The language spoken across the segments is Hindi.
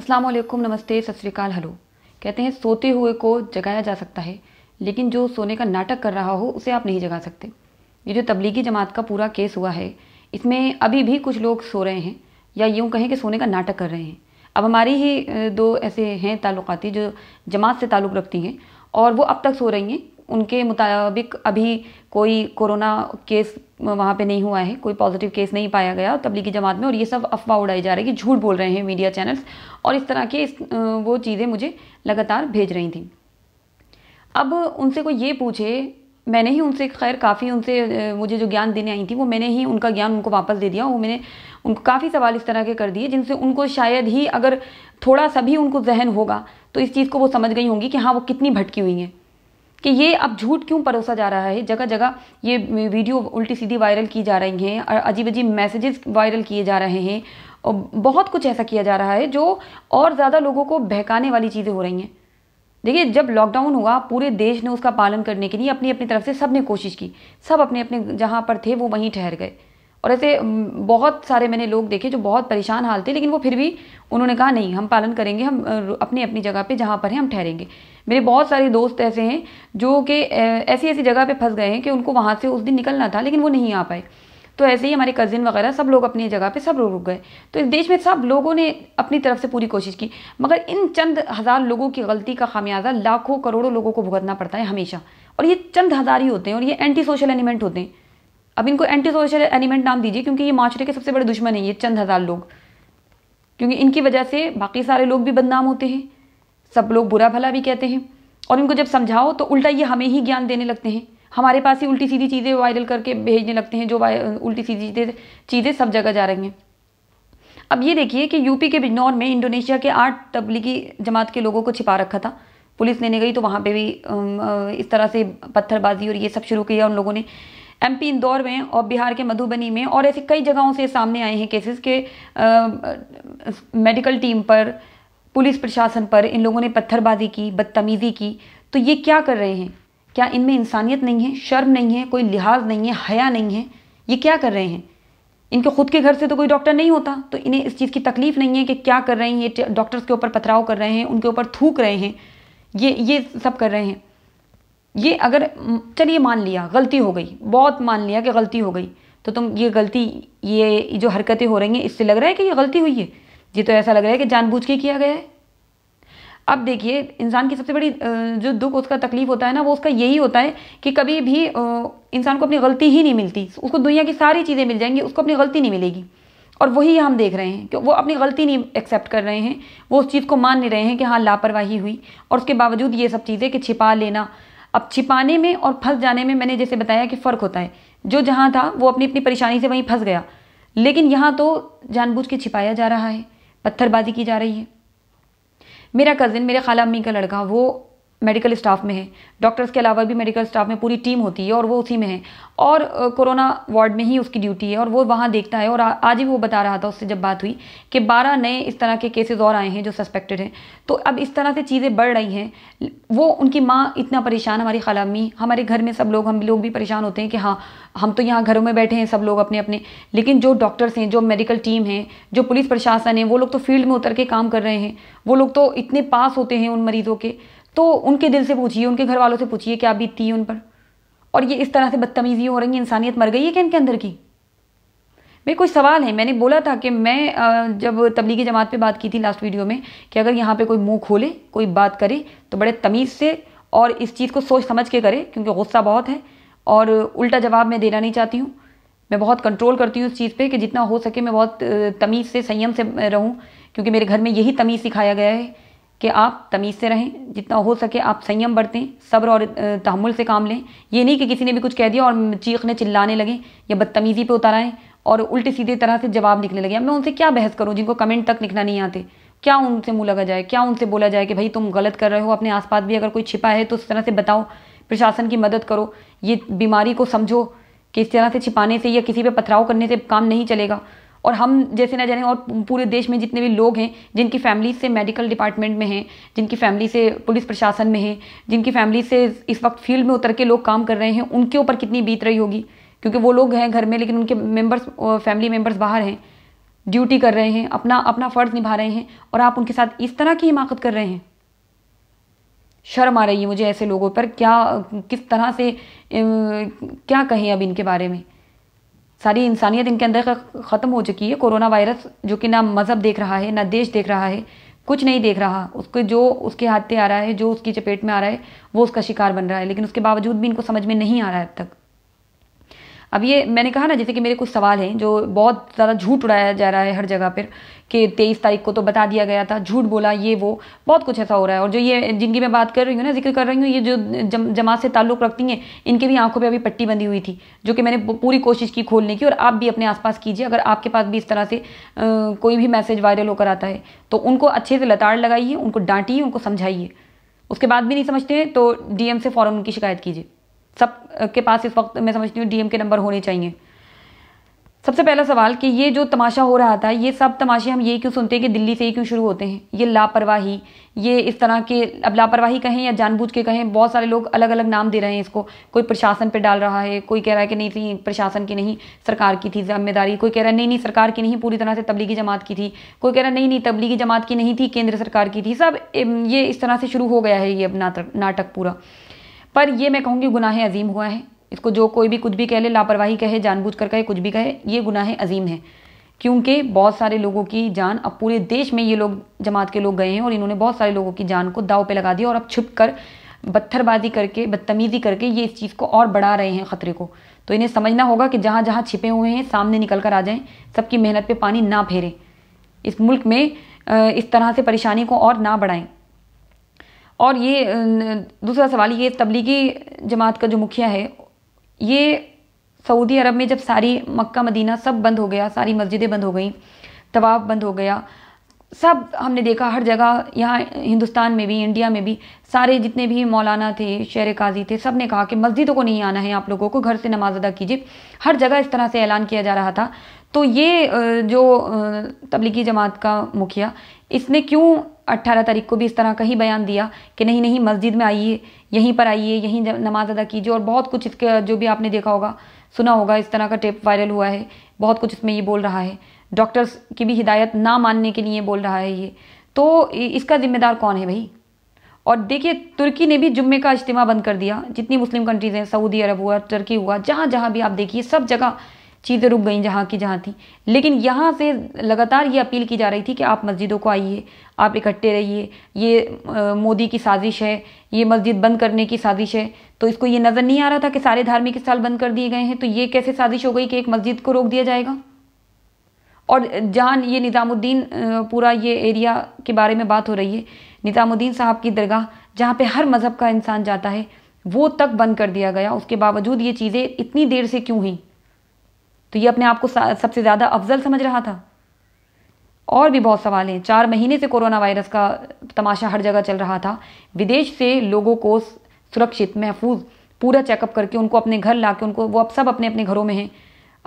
अस्सलाम वालेकुम नमस्ते सत श्रीकाल हलो कहते हैं सोते हुए को जगाया जा सकता है लेकिन जो सोने का नाटक कर रहा हो उसे आप नहीं जगा सकते ये जो तबलीगी जमात का पूरा केस हुआ है इसमें अभी भी कुछ लोग सो रहे हैं या यूँ कहें कि सोने का नाटक कर रहे हैं अब हमारी ही दो ऐसे हैं ताल्लुकाती जो जमात से ताल्लुक़ रखती हैं और वो अब तक सो रही हैं उनके मुताबिक अभी कोई कोरोना केस वहाँ पे नहीं हुआ है कोई पॉजिटिव केस नहीं पाया गया तबलीगी जमात में और ये सब अफवाह उड़ाई जा रही है कि झूठ बोल रहे हैं मीडिया चैनल्स और इस तरह के इस वो चीज़ें मुझे लगातार भेज रही थी अब उनसे कोई ये पूछे मैंने ही उनसे खैर काफ़ी उनसे मुझे जो ज्ञान देने आई थी वो मैंने ही उनका ज्ञान उनको वापस दे दिया वो मैंने उनको काफ़ी सवाल इस तरह के कर दिए जिनसे उनको शायद ही अगर थोड़ा सा भी उनको जहन होगा तो इस चीज़ को वो समझ गई होंगी कि हाँ वो कितनी भटकी हुई हैं कि ये अब झूठ क्यों परोसा जा रहा है जगह जगह ये वीडियो उल्टी सीधी वायरल की जा रही हैं और अजीब अजीब मैसेजेस वायरल किए जा रहे हैं और बहुत कुछ ऐसा किया जा रहा है जो और ज़्यादा लोगों को बहकाने वाली चीज़ें हो रही हैं देखिए जब लॉकडाउन हुआ पूरे देश ने उसका पालन करने के लिए अपनी अपनी तरफ से सब ने कोशिश की सब अपने अपने जहाँ पर थे वो वहीं ठहर गए और ऐसे बहुत सारे मैंने लोग देखे जो बहुत परेशान हाल थे लेकिन वो फिर भी उन्होंने कहा नहीं हम पालन करेंगे हम अपनी अपनी जगह पे जहाँ पर हैं हम ठहरेंगे मेरे बहुत सारे दोस्त ऐसे हैं जो कि ऐसी ऐसी जगह पे फंस गए हैं कि उनको वहाँ से उस दिन निकलना था लेकिन वो नहीं आ पाए तो ऐसे ही हमारे कज़िन वगैरह सब लोग अपनी जगह पे सब लोग रुक गए तो इस देश में सब लोगों ने अपनी तरफ से पूरी कोशिश की मगर इन चंद हज़ार लोगों की गलती का खामियाजा लाखों करोड़ों लोगों को भुगतना पड़ता है हमेशा और ये चंद हज़ार ही होते हैं और ये एंटी सोशल एलिमेंट होते हैं अब इनको एंटी सोशल एलिमेंट नाम दीजिए क्योंकि ये माशरे के सबसे बड़े दुश्मन हैं ये चंद हज़ार लोग क्योंकि इनकी वजह से बाकी सारे लोग भी बदनाम होते हैं सब लोग बुरा भला भी कहते हैं और इनको जब समझाओ तो उल्टा ये हमें ही ज्ञान देने लगते हैं हमारे पास ही उल्टी सीधी चीज़ें वायरल करके भेजने लगते हैं जो उल्टी सीधी चीज़ें सब जगह जा रही हैं अब ये देखिए कि यूपी के बिजनौर में इंडोनेशिया के आठ तबलीगी जमात के लोगों को छिपा रखा था पुलिस लेने गई तो वहाँ पे भी इस तरह से पत्थरबाजी और ये सब शुरू किया उन लोगों ने एमपी इंदौर में और बिहार के मधुबनी में और ऐसी कई जगहों से सामने आए हैं केसेस के मेडिकल टीम पर पुलिस प्रशासन पर इन लोगों ने पत्थरबाजी की बदतमीज़ी की तो ये क्या कर रहे हैं क्या इनमें इंसानियत नहीं है शर्म नहीं है कोई लिहाज नहीं है हया नहीं है ये क्या कर रहे हैं इनके खुद के घर से तो कोई डॉक्टर नहीं होता तो इन्हें इस चीज़ की तकलीफ नहीं है कि क्या कर रहे हैं ये डॉक्टर्स के ऊपर पथराव कर रहे हैं उनके ऊपर थूक रहे हैं ये ये सब कर रहे हैं ये अगर चलिए मान लिया गलती हो गई बहुत मान लिया कि गलती हो गई तो तुम ये गलती ये जो हरकतें हो रही हैं इससे लग रहा है कि ये गलती हुई है ये तो ऐसा लग रहा है कि जानबूझ के किया गया है अब देखिए इंसान की सबसे बड़ी जो दुख उसका तकलीफ होता है ना वो उसका यही होता है कि कभी भी इंसान को अपनी गलती ही नहीं मिलती उसको दुनिया की सारी चीज़ें मिल जाएंगी उसको अपनी गलती नहीं मिलेगी और वही हम देख रहे हैं कि वो अपनी गलती नहीं एक्सेप्ट कर रहे हैं वो उस चीज़ को मान नहीं रहे हैं कि हाँ लापरवाही हुई और उसके बावजूद ये सब चीज़ें कि छिपा लेना अब छिपाने में और फंस जाने में मैंने जैसे बताया कि फ़र्क होता है जो जहाँ था वो अपनी अपनी परेशानी से वहीं फंस गया लेकिन यहाँ तो जानबूझ के छिपाया जा रहा है पत्थरबाजी की जा रही है मेरा कज़िन मेरे खाला अम्मी का लड़का वो मेडिकल स्टाफ में है डॉक्टर्स के अलावा भी मेडिकल स्टाफ में पूरी टीम होती है और वो उसी में है और कोरोना वार्ड में ही उसकी ड्यूटी है और वो वहाँ देखता है और आ, आज ही वो बता रहा था उससे जब बात हुई कि 12 नए इस तरह के केसेस और आए हैं जो सस्पेक्टेड हैं तो अब इस तरह से चीज़ें बढ़ रही हैं वो उनकी माँ इतना परेशान हमारी खालामी हमारे घर में सब लोग हम लोग भी परेशान होते हैं कि हाँ हम तो यहाँ घरों में बैठे हैं सब लोग अपने अपने लेकिन जो डॉक्टर्स हैं जो मेडिकल टीम है जो पुलिस प्रशासन है वो लोग तो फील्ड में उतर के काम कर रहे हैं वो लोग तो इतने पास होते हैं उन मरीज़ों के तो उनके दिल से पूछिए उनके घर वालों से पूछिए क्या बीतती है उन पर और ये इस तरह से बदतमीज़ी हो रही है इंसानियत मर गई है क्या इनके अंदर की मेरे कोई सवाल है मैंने बोला था कि मैं जब तबलीगी जमात पे बात की थी लास्ट वीडियो में कि अगर यहाँ पे कोई मुंह खोले कोई बात करे तो बड़े तमीज़ से और इस चीज़ को सोच समझ के करे क्योंकि गुस्सा बहुत है और उल्टा जवाब मैं देना नहीं चाहती हूँ मैं बहुत कंट्रोल करती हूँ इस चीज़ पर कि जितना हो सके मैं बहुत तमीज़ से संयम से रहूँ क्योंकि मेरे घर में यही तमीज़ सिखाया गया है कि आप तमीज़ से रहें जितना हो सके आप संयम बरतें सब्र और तहमुल से काम लें ये नहीं कि किसी ने भी कुछ कह दिया और चीखने चिल्लाने लगें या बदतमीज़ी पे आएँ और उल्टे सीधे तरह से जवाब निकलने लगे मैं उनसे क्या बहस करूँ जिनको कमेंट तक लिखना नहीं आते क्या उनसे मुँह लगा जाए क्या उनसे बोला जाए कि भाई तुम गलत कर रहे हो अपने आसपास भी अगर कोई छिपा है तो उस तरह से बताओ प्रशासन की मदद करो ये बीमारी को समझो कि इस तरह से छिपाने से या किसी पे पथराव करने से काम नहीं चलेगा और हम जैसे ना जाने और पूरे देश में जितने भी लोग हैं जिनकी फैमिली से मेडिकल डिपार्टमेंट में हैं जिनकी फैमिली से पुलिस प्रशासन में हैं जिनकी फैमिली से इस वक्त फील्ड में उतर के लोग काम कर रहे हैं उनके ऊपर कितनी बीत रही होगी क्योंकि वो लोग हैं घर में लेकिन उनके मेम्बर्स फैमिली मेम्बर्स बाहर हैं ड्यूटी कर रहे हैं अपना अपना फ़र्ज़ निभा रहे हैं और आप उनके साथ इस तरह की हिमाकत कर रहे हैं शर्म आ रही है मुझे ऐसे लोगों पर क्या किस तरह से क्या कहें अब इनके बारे में सारी इंसानियत इनके अंदर ख़त्म हो चुकी है कोरोना वायरस जो कि ना मज़हब देख रहा है ना देश देख रहा है कुछ नहीं देख रहा उसको जो उसके हाथ पे आ रहा है जो उसकी चपेट में आ रहा है वो उसका शिकार बन रहा है लेकिन उसके बावजूद भी इनको समझ में नहीं आ रहा है अब तक अब ये मैंने कहा ना जैसे कि मेरे कुछ सवाल हैं जो बहुत ज़्यादा झूठ उड़ाया जा रहा है हर जगह पर कि तेईस तारीख को तो बता दिया गया था झूठ बोला ये वो बहुत कुछ ऐसा हो रहा है और जो ये जिनकी मैं बात कर रही हूँ ना जिक्र कर रही हूँ ये जो जम, जमात से ताल्लुक़ रखती हैं इनकी भी आंखों पर अभी पट्टी बंधी हुई थी जो कि मैंने पूरी कोशिश की खोलने की और आप भी अपने आसपास कीजिए अगर आपके पास भी इस तरह से आ, कोई भी मैसेज वायरल होकर आता है तो उनको अच्छे से लताड़ लगाइए उनको डांटिए उनको समझाइए उसके बाद भी नहीं समझते हैं तो डीएम से फ़ौरन उनकी शिकायत कीजिए सब के पास इस वक्त मैं समझती हूँ डीएम के नंबर होने चाहिए सबसे पहला सवाल कि ये जो तमाशा हो रहा था ये सब तमाशे हम ये क्यों सुनते हैं कि दिल्ली से ही क्यों शुरू होते हैं ये लापरवाही ये इस तरह के अब लापरवाही कहें या जानबूझ के कहें बहुत सारे लोग अलग अलग नाम दे रहे हैं इसको कोई प्रशासन पे डाल रहा है कोई कह रहा है कि नहीं थी प्रशासन की नहीं सरकार की थी जिम्मेदारी कोई कह रहा है नहीं नहीं सरकार की नहीं पूरी तरह से तबलीगी जमात की थी कोई कह रहा है नहीं नहीं तबलीगी जमात की नहीं थी केंद्र सरकार की थी सब ये इस तरह से शुरू हो गया है ये अब नाटक पूरा पर ये मैं कहूँगी गुनाह अजीम हुआ है इसको जो कोई भी कुछ भी कह ले लापरवाही कहे जानबूझ कर कहे कुछ भी कहे ये गुनाह अजीम है क्योंकि बहुत सारे लोगों की जान अब पूरे देश में ये लोग जमात के लोग गए हैं और इन्होंने बहुत सारे लोगों की जान को दाव पे लगा दिया और अब छुप कर पत्थरबाजी करके बदतमीज़ी करके ये इस चीज़ को और बढ़ा रहे हैं ख़तरे को तो इन्हें समझना होगा कि जहाँ जहाँ छिपे हुए हैं सामने निकल कर आ जाएँ सबकी मेहनत पर पानी ना फेरें इस मुल्क में इस तरह से परेशानी को और ना बढ़ाएँ और ये दूसरा सवाल ये तबलीगी जमात का जो मुखिया है ये सऊदी अरब में जब सारी मक्का मदीना सब बंद हो गया सारी मस्जिदें बंद हो गई तवाफ़ बंद हो गया सब हमने देखा हर जगह यहाँ हिंदुस्तान में भी इंडिया में भी सारे जितने भी मौलाना थे शेर काजी थे सब ने कहा कि मस्जिदों को नहीं आना है आप लोगों को घर से नमाज अदा कीजिए हर जगह इस तरह से ऐलान किया जा रहा था तो ये जो तबलीगी जमात का मुखिया इसने क्यों 18 तारीख को भी इस तरह का ही बयान दिया कि नहीं नहीं मस्जिद में आइए यहीं पर आइए यहीं नमाज़ अदा कीजिए और बहुत कुछ इसके जो भी आपने देखा होगा सुना होगा इस तरह का टेप वायरल हुआ है बहुत कुछ इसमें ये बोल रहा है डॉक्टर्स की भी हिदायत ना मानने के लिए बोल रहा है ये तो इसका जिम्मेदार कौन है भाई और देखिए तुर्की ने भी जुम्मे का इज्तिमा बंद कर दिया जितनी मुस्लिम कंट्रीज़ हैं सऊदी अरब हुआ टर्की हुआ जहाँ जहाँ भी आप देखिए सब जगह चीज़ें रुक गई जहाँ की जहाँ थी लेकिन यहाँ से लगातार ये अपील की जा रही थी कि आप मस्जिदों को आइए आप इकट्ठे रहिए ये मोदी की साजिश है ये मस्जिद बंद करने की साजिश है तो इसको ये नज़र नहीं आ रहा था कि सारे धार्मिक स्थल बंद कर दिए गए हैं तो ये कैसे साजिश हो गई कि एक मस्जिद को रोक दिया जाएगा और जहाँ ये निज़ामुद्दीन पूरा ये एरिया के बारे में बात हो रही है निज़ामुद्दीन साहब की दरगाह जहाँ पे हर मज़हब का इंसान जाता है वो तक बंद कर दिया गया उसके बावजूद ये चीज़ें इतनी देर से क्यों हुई तो ये अपने आप को सबसे ज़्यादा अफजल समझ रहा था और भी बहुत सवाल हैं चार महीने से कोरोना वायरस का तमाशा हर जगह चल रहा था विदेश से लोगों को सुरक्षित महफूज पूरा चेकअप करके उनको अपने घर ला के उनको वो अब सब अपने अपने घरों में हैं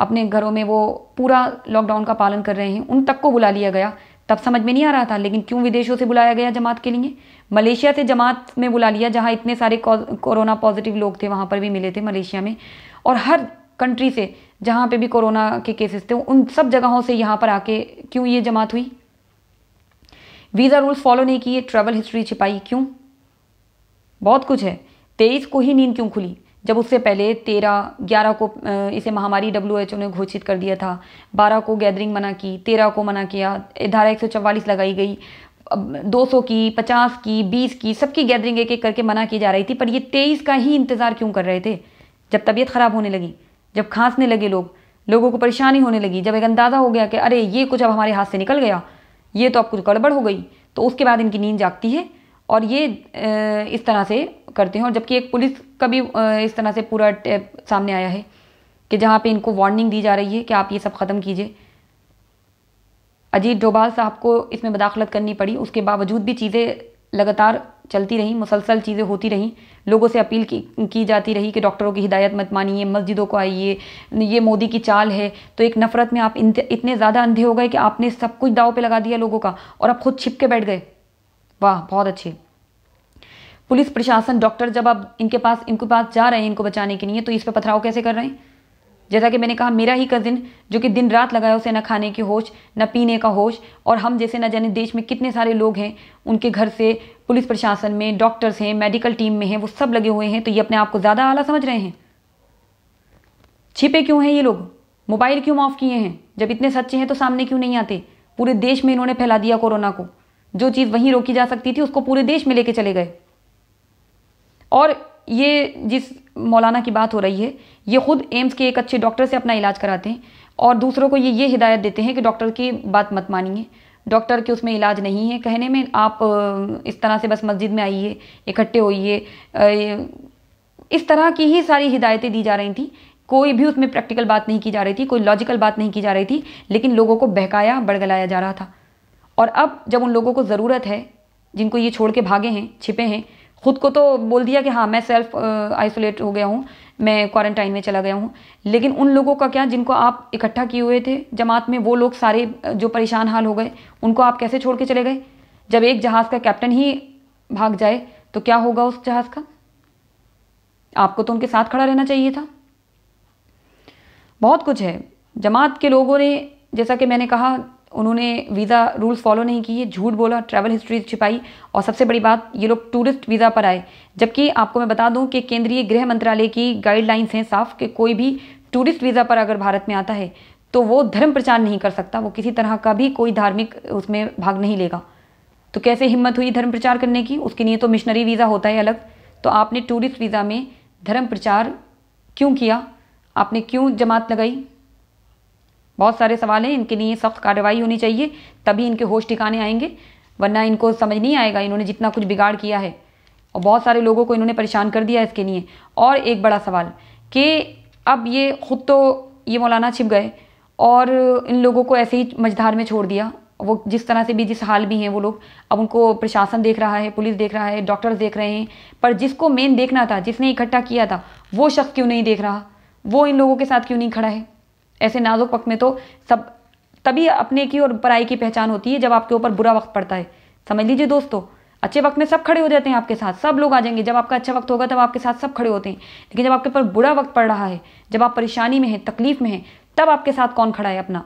अपने घरों में वो पूरा लॉकडाउन का पालन कर रहे हैं उन तक को बुला लिया गया तब समझ में नहीं आ रहा था लेकिन क्यों विदेशों से बुलाया गया जमात के लिए मलेशिया से जमात में बुला लिया जहाँ इतने सारे कोरोना पॉजिटिव लोग थे वहाँ पर भी मिले थे मलेशिया में और हर कंट्री से जहाँ पे भी कोरोना के केसेस थे उन सब जगहों से यहाँ पर आके क्यों ये जमात हुई वीज़ा रूल्स फॉलो नहीं किए ट्रैवल हिस्ट्री छिपाई क्यों बहुत कुछ है तेईस को ही नींद क्यों खुली जब उससे पहले तेरह ग्यारह को इसे महामारी डब्ल्यू एच ओ ने घोषित कर दिया था बारह को गैदरिंग मना की तेरह को मना किया धारा एक सौ चवालीस लगाई गई दो सौ की पचास की बीस की सबकी गैदरिंग एक एक करके मना की जा रही थी पर ये तेईस का ही इंतज़ार क्यों कर रहे थे जब तबीयत ख़राब होने लगी जब खांसने लगे लोग लोगों को परेशानी होने लगी जब एक अंदाज़ा हो गया कि अरे ये कुछ अब हमारे हाथ से निकल गया ये तो अब कुछ गड़बड़ हो गई तो उसके बाद इनकी नींद जागती है और ये इस तरह से करते हैं और जबकि एक पुलिस का भी इस तरह से पूरा सामने आया है कि जहाँ पे इनको वार्निंग दी जा रही है कि आप ये सब ख़त्म कीजिए अजीत डोभाल साहब को इसमें मदाखलत करनी पड़ी उसके बावजूद भी चीज़ें लगातार चलती रहीं मुसलसल चीज़ें होती रहीं लोगों से अपील की की जाती रही कि डॉक्टरों की हिदायत मत मानिए मस्जिदों को आइए ये मोदी की चाल है तो एक नफ़रत में आप इतने ज़्यादा अंधे हो गए कि आपने सब कुछ दाव पर लगा दिया लोगों का और आप खुद छिप के बैठ गए वाह बहुत अच्छे पुलिस प्रशासन डॉक्टर जब आप इनके पास इनके पास जा रहे हैं इनको बचाने के लिए तो इस पर पथराव कैसे कर रहे हैं जैसा कि मैंने कहा मेरा ही कज़िन जो कि दिन रात लगाया उसे न खाने की होश न पीने का होश और हम जैसे न जाने देश में कितने सारे लोग हैं उनके घर से पुलिस प्रशासन में डॉक्टर्स हैं मेडिकल टीम में हैं वो सब लगे हुए हैं तो ये अपने आप को ज़्यादा आला समझ रहे हैं छिपे क्यों हैं ये लोग मोबाइल क्यों माफ किए हैं जब इतने सच्चे हैं तो सामने क्यों नहीं आते पूरे देश में इन्होंने फैला दिया कोरोना को जो चीज़ वहीं रोकी जा सकती थी उसको पूरे देश में लेके चले गए और ये जिस मौलाना की बात हो रही है ये खुद एम्स के एक अच्छे डॉक्टर से अपना इलाज कराते हैं और दूसरों को ये ये हिदायत देते हैं कि डॉक्टर की बात मत मानिए डॉक्टर के उसमें इलाज नहीं है कहने में आप इस तरह से बस मस्जिद में आइए इकट्ठे होइए इस तरह की ही सारी हिदायतें दी जा रही थी कोई भी उसमें प्रैक्टिकल बात नहीं की जा रही थी कोई लॉजिकल बात नहीं की जा रही थी लेकिन लोगों को बहकाया बड़गलाया जा रहा था और अब जब उन लोगों को ज़रूरत है जिनको ये छोड़ के भागे हैं छिपे हैं खुद को तो बोल दिया कि हाँ मैं सेल्फ आइसोलेट हो गया हूँ मैं क्वारंटाइन में चला गया हूँ लेकिन उन लोगों का क्या जिनको आप इकट्ठा किए हुए थे जमात में वो लोग सारे जो परेशान हाल हो गए उनको आप कैसे छोड़ के चले गए जब एक जहाज़ का कैप्टन ही भाग जाए तो क्या होगा उस जहाज़ का आपको तो उनके साथ खड़ा रहना चाहिए था बहुत कुछ है जमात के लोगों ने जैसा कि मैंने कहा उन्होंने वीज़ा रूल्स फॉलो नहीं किए झूठ बोला ट्रैवल हिस्ट्री छिपाई और सबसे बड़ी बात ये लोग टूरिस्ट वीज़ा पर आए जबकि आपको मैं बता दूं कि केंद्रीय गृह मंत्रालय की गाइडलाइंस हैं साफ कि कोई भी टूरिस्ट वीज़ा पर अगर भारत में आता है तो वो धर्म प्रचार नहीं कर सकता वो किसी तरह का भी कोई धार्मिक उसमें भाग नहीं लेगा तो कैसे हिम्मत हुई धर्म प्रचार करने की उसके लिए तो मिशनरी वीज़ा होता है अलग तो आपने टूरिस्ट वीज़ा में धर्म प्रचार क्यों किया आपने क्यों जमात लगाई बहुत सारे सवाल हैं इनके लिए सख्त कार्रवाई होनी चाहिए तभी इनके होश ठिकाने आएंगे वरना इनको समझ नहीं आएगा इन्होंने जितना कुछ बिगाड़ किया है और बहुत सारे लोगों को इन्होंने परेशान कर दिया इसके लिए और एक बड़ा सवाल कि अब ये ख़ुद तो ये मौलाना छिप गए और इन लोगों को ऐसे ही मझधार में छोड़ दिया वो जिस तरह से भी जिस हाल भी हैं वो लोग अब उनको प्रशासन देख रहा है पुलिस देख रहा है डॉक्टर्स देख रहे हैं पर जिसको मेन देखना था जिसने इकट्ठा किया था वो शख्स क्यों नहीं देख रहा वो इन लोगों के साथ क्यों नहीं खड़ा है ऐसे नाजुक वक्त में तो सब तभी अपने की और पराई की पहचान होती है जब आपके ऊपर बुरा वक्त पड़ता है समझ लीजिए दोस्तों अच्छे वक्त में सब खड़े हो जाते हैं आपके साथ सब लोग आ जाएंगे जब आपका अच्छा वक्त होगा तब आपके साथ सब खड़े होते हैं लेकिन जब आपके ऊपर बुरा वक्त पड़ रहा है जब आप परेशानी में हैं तकलीफ में हैं तब आपके साथ कौन खड़ा है अपना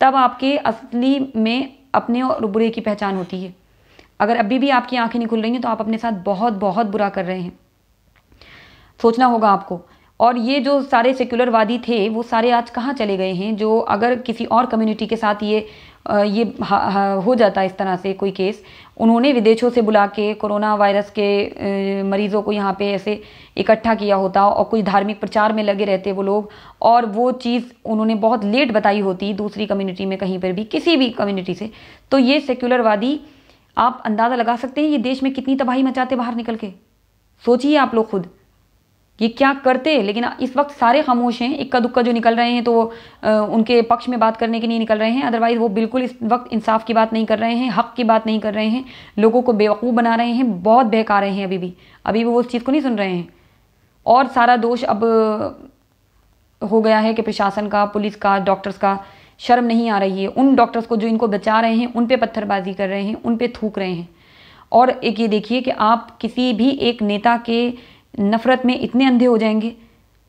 तब आपके असली में अपने और बुरे की पहचान होती है अगर अभी भी आपकी आंखें नहीं खुल रही हैं तो आप अपने साथ बहुत बहुत बुरा कर रहे हैं सोचना होगा आपको और ये जो सारे सेक्युलरवादी थे वो सारे आज कहाँ चले गए हैं जो अगर किसी और कम्युनिटी के साथ ये ये हो जाता है इस तरह से कोई केस उन्होंने विदेशों से बुला के कोरोना वायरस के मरीज़ों को यहाँ पे ऐसे इकट्ठा किया होता और कोई धार्मिक प्रचार में लगे रहते वो लोग और वो चीज़ उन्होंने बहुत लेट बताई होती दूसरी कम्युनिटी में कहीं पर भी किसी भी कम्युनिटी से तो ये सेक्युलरवादी आप अंदाज़ा लगा सकते हैं ये देश में कितनी तबाही मचाते बाहर निकल के सोचिए आप लोग खुद ये क्या करते लेकिन इस वक्त सारे खामोश हैं इक्का दुक्का जो निकल रहे हैं तो उनके पक्ष में बात करने के लिए निकल रहे हैं अदरवाइज़ वो बिल्कुल इस वक्त इंसाफ की बात नहीं कर रहे हैं हक की बात नहीं कर रहे हैं लोगों को बेवकूफ़ बना रहे हैं बहुत बहका रहे हैं अभी भी अभी भी वो उस चीज़ को नहीं सुन रहे हैं और सारा दोष अब हो गया है कि प्रशासन का पुलिस का डॉक्टर्स का शर्म नहीं आ रही है उन डॉक्टर्स को जो इनको बचा रहे हैं उन पर पत्थरबाजी कर रहे हैं उन पर थूक रहे हैं और एक ये देखिए कि आप किसी भी एक नेता के नफ़रत में इतने अंधे हो जाएंगे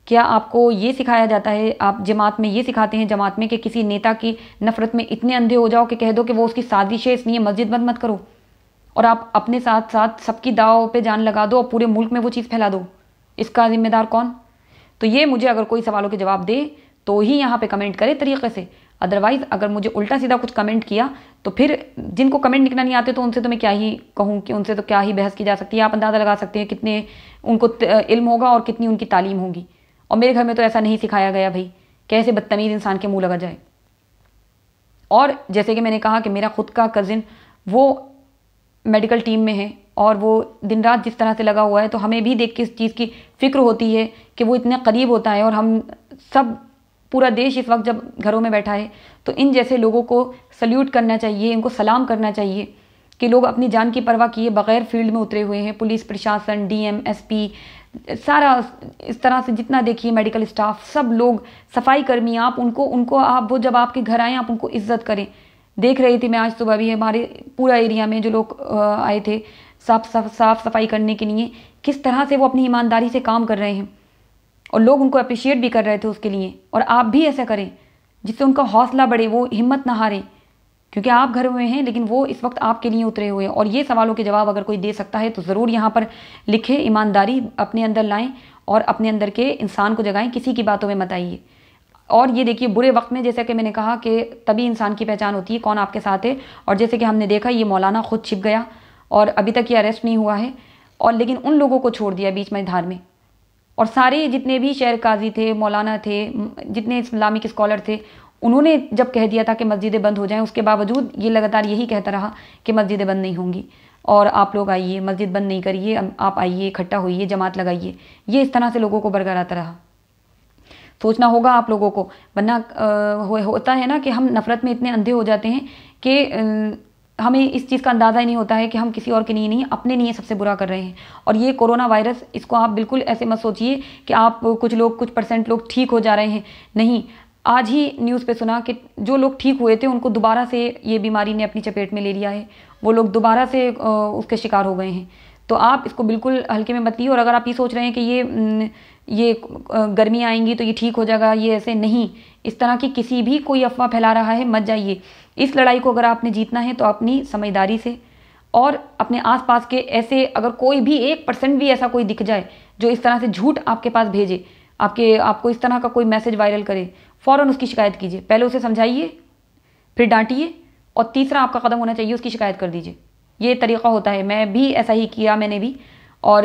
क्या आपको ये सिखाया जाता है आप जमात में ये सिखाते हैं जमात में कि किसी नेता की नफ़रत में इतने अंधे हो जाओ कि कह दो कि वो उसकी साजिश है इसलिए मस्जिद बंद मत करो और आप अपने साथ साथ सबकी दावों पे जान लगा दो और पूरे मुल्क में वो चीज़ फैला दो इसका ज़िम्मेदार कौन तो ये मुझे अगर कोई सवालों के जवाब दे तो ही यहाँ पे कमेंट करे तरीके से अदरवाइज़ अगर मुझे उल्टा सीधा कुछ कमेंट किया तो फिर जिनको कमेंट लिखना नहीं आते तो उनसे तो मैं क्या ही कहूँ कि उनसे तो क्या ही बहस की जा सकती है आप अंदाज़ा लगा सकते हैं कितने उनको इल्म होगा और कितनी उनकी तालीम होगी और मेरे घर में तो ऐसा नहीं सिखाया गया भाई कैसे बदतमीज़ इंसान के मुँह लगा जाए और जैसे कि मैंने कहा कि मेरा खुद का कज़िन वो मेडिकल टीम में है और वो दिन रात जिस तरह से लगा हुआ है तो हमें भी देख के इस चीज़ की फ़िक्र होती है कि वो इतने करीब होता है और हम सब पूरा देश इस वक्त जब घरों में बैठा है तो इन जैसे लोगों को सल्यूट करना चाहिए इनको सलाम करना चाहिए कि लोग अपनी जान की परवाह किए बगैर फील्ड में उतरे हुए हैं पुलिस प्रशासन डीएम एसपी सारा इस तरह से जितना देखिए मेडिकल स्टाफ सब लोग सफाई कर्मी आप उनको उनको आप वो जब आपके घर आए आप उनको इज्जत करें देख रही थी मैं आज सुबह भी हमारे पूरा एरिया में जो लोग आए थे साफ साफ साफ सफाई करने के लिए किस तरह से वो अपनी ईमानदारी से काम कर रहे हैं और लोग उनको अप्रिशिएट भी कर रहे थे उसके लिए और आप भी ऐसा करें जिससे उनका हौसला बढ़े वो हिम्मत ना हारें क्योंकि आप घर हुए हैं लेकिन वो इस वक्त आपके लिए उतरे हुए हैं और ये सवालों के जवाब अगर कोई दे सकता है तो ज़रूर यहाँ पर लिखें ईमानदारी अपने अंदर लाएं और अपने अंदर के इंसान को जगाएं किसी की बातों में मत आइए और ये देखिए बुरे वक्त में जैसा कि मैंने कहा कि तभी इंसान की पहचान होती है कौन आपके साथ है और जैसे कि हमने देखा ये मौलाना खुद छिप गया और अभी तक ये अरेस्ट नहीं हुआ है और लेकिन उन लोगों को छोड़ दिया बीच में धार में और सारे जितने भी शेर काजी थे मौलाना थे जितने इस्लामिक स्कॉलर थे उन्होंने जब कह दिया था कि मस्जिदें बंद हो जाएं उसके बावजूद ये लगातार यही कहता रहा कि मस्जिदें बंद नहीं होंगी और आप लोग आइए मस्जिद बंद नहीं करिए आप आइए इकट्ठा होइए जमात लगाइए ये इस तरह से लोगों को बरकराता रहा सोचना होगा आप लोगों को वरना होता है ना कि हम नफ़रत में इतने अंधे हो जाते हैं कि हमें इस चीज़ का अंदाज़ा ही नहीं होता है कि हम किसी और के लिए नहीं अपने लिए सबसे बुरा कर रहे हैं और ये कोरोना वायरस इसको आप बिल्कुल ऐसे मत सोचिए कि आप कुछ लोग कुछ परसेंट लोग ठीक हो जा रहे हैं नहीं आज ही न्यूज़ पे सुना कि जो लोग ठीक हुए थे उनको दोबारा से ये बीमारी ने अपनी चपेट में ले लिया है वो लोग दोबारा से उसके शिकार हो गए हैं तो आप इसको बिल्कुल हल्के में मत और अगर आप ये सोच रहे हैं कि ये ये गर्मी आएंगी तो ये ठीक हो जाएगा ये ऐसे नहीं इस तरह की किसी भी कोई अफवाह फैला रहा है मत जाइए इस लड़ाई को अगर आपने जीतना है तो अपनी समझदारी से और अपने आसपास के ऐसे अगर कोई भी एक परसेंट भी ऐसा कोई दिख जाए जो इस तरह से झूठ आपके पास भेजे आपके आपको इस तरह का कोई मैसेज वायरल करे फ़ौरन उसकी शिकायत कीजिए पहले उसे समझाइए फिर डांटिए और तीसरा आपका कदम होना चाहिए उसकी शिकायत कर दीजिए ये तरीका होता है मैं भी ऐसा ही किया मैंने भी और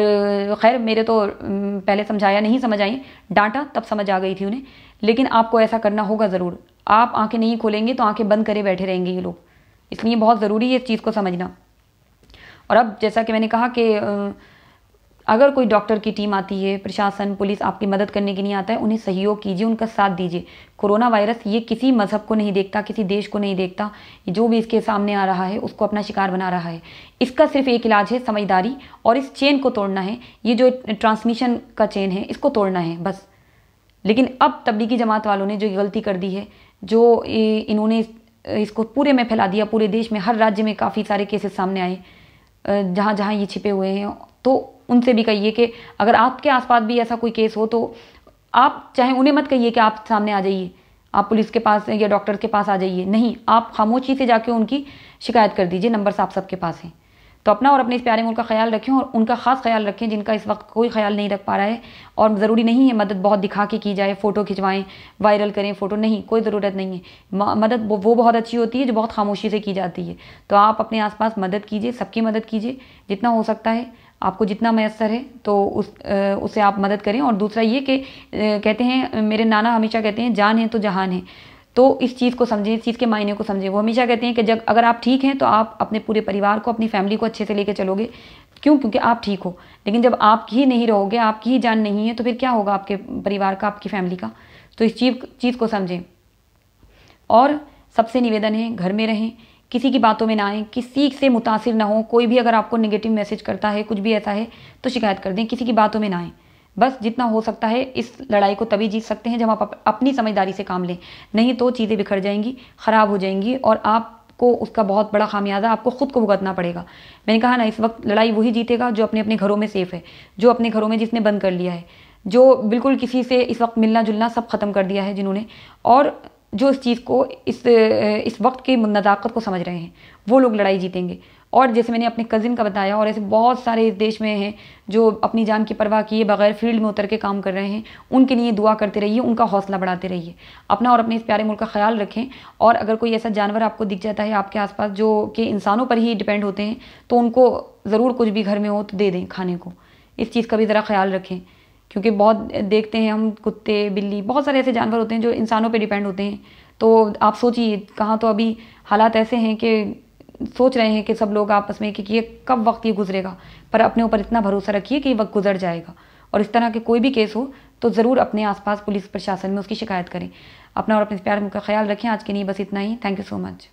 खैर मेरे तो पहले समझाया नहीं समझ आई डांटा तब समझ आ गई थी उन्हें लेकिन आपको ऐसा करना होगा ज़रूर आप आंखें नहीं खोलेंगे तो आंखें बंद करे बैठे रहेंगे ये लोग इसलिए बहुत ज़रूरी है इस चीज़ को समझना और अब जैसा कि मैंने कहा कि अगर कोई डॉक्टर की टीम आती है प्रशासन पुलिस आपकी मदद करने के लिए आता है उन्हें सहयोग कीजिए उनका साथ दीजिए कोरोना वायरस ये किसी मज़हब को नहीं देखता किसी देश को नहीं देखता जो भी इसके सामने आ रहा है उसको अपना शिकार बना रहा है इसका सिर्फ एक इलाज है समझदारी और इस चेन को तोड़ना है ये जो ट्रांसमिशन का चेन है इसको तोड़ना है बस लेकिन अब तबलीगी जमात वालों ने जो गलती कर दी है जो इन्होंने इसको पूरे में फैला दिया पूरे देश में हर राज्य में काफ़ी सारे केसेस सामने आए जहाँ जहाँ ये छिपे हुए हैं तो उनसे भी कहिए कि अगर आपके आसपास भी ऐसा कोई केस हो तो आप चाहे उन्हें मत कहिए कि आप सामने आ जाइए आप पुलिस के पास या डॉक्टर के पास आ जाइए नहीं आप खामोशी से जाके उनकी शिकायत कर दीजिए नंबर साहब सबके पास हैं तो अपना और अपने इस प्यारे मुल्क का ख्याल रखें और उनका ख़ास ख्याल रखें जिनका इस वक्त कोई ख्याल नहीं रख पा रहा है और ज़रूरी नहीं है मदद बहुत दिखा के की जाए फ़ोटो खिंचवाएं वायरल करें फ़ोटो नहीं कोई ज़रूरत नहीं है मदद वो बहुत अच्छी होती है जो बहुत खामोशी से की जाती है तो आप अपने आस मदद कीजिए सबकी मदद कीजिए जितना हो सकता है आपको जितना मैसर है तो उस उससे आप मदद करें और दूसरा ये कि कहते हैं मेरे नाना हमेशा कहते हैं जान है तो जहान है तो इस चीज़ को समझें इस चीज़ के मायने को समझें वो हमेशा कहते हैं कि जब अगर आप ठीक हैं तो आप अपने पूरे परिवार को अपनी फैमिली को अच्छे से लेके चलोगे क्यों क्योंकि आप ठीक हो लेकिन जब आप ही नहीं रहोगे आपकी ही जान नहीं है तो फिर क्या होगा आपके परिवार का आपकी फैमिली का तो इस चीज चीज़ को समझें और सबसे निवेदन है घर में रहें किसी की बातों में ना आए किसी से मुतासर ना हो कोई भी अगर आपको नेगेटिव मैसेज करता है कुछ भी ऐसा है तो शिकायत कर दें किसी की बातों में ना आएँ बस जितना हो सकता है इस लड़ाई को तभी जीत सकते हैं जब आप अपनी समझदारी से काम लें नहीं तो चीज़ें बिखर जाएंगी ख़राब हो जाएंगी और आपको उसका बहुत बड़ा खामियाजा आपको खुद को भुगतना पड़ेगा मैंने कहा ना इस वक्त लड़ाई वही जीतेगा जो अपने अपने घरों में सेफ़ है जो अपने घरों में जिसने बंद कर लिया है जो बिल्कुल किसी से इस वक्त मिलना जुलना सब ख़त्म कर दिया है जिन्होंने और जो इस चीज़ को इस इस वक्त की नज़ाकत को समझ रहे हैं वो लोग लड़ाई जीतेंगे और जैसे मैंने अपने कज़िन का बताया और ऐसे बहुत सारे इस देश में हैं जो अपनी जान की परवाह किए बगैर फील्ड में उतर के काम कर रहे हैं उनके लिए दुआ करते रहिए उनका हौसला बढ़ाते रहिए अपना और अपने इस प्यारे मुल्क का ख्याल रखें और अगर कोई ऐसा जानवर आपको दिख जाता है आपके आसपास जो कि इंसानों पर ही डिपेंड होते हैं तो उनको ज़रूर कुछ भी घर में हो तो दे दें खाने को इस चीज़ का भी ज़रा ख्याल रखें क्योंकि बहुत देखते हैं हम कुत्ते बिल्ली बहुत सारे ऐसे जानवर होते हैं जो इंसानों पर डिपेंड होते हैं तो आप सोचिए कहाँ तो अभी हालात ऐसे हैं कि सोच रहे हैं कि सब लोग आपस में कि ये कब वक्त ये गुजरेगा पर अपने ऊपर इतना भरोसा रखिए कि वक्त गुजर जाएगा और इस तरह के कोई भी केस हो तो ज़रूर अपने आसपास पुलिस प्रशासन में उसकी शिकायत करें अपना और अपने प्यार का ख्याल रखें आज के लिए बस इतना ही थैंक यू सो मच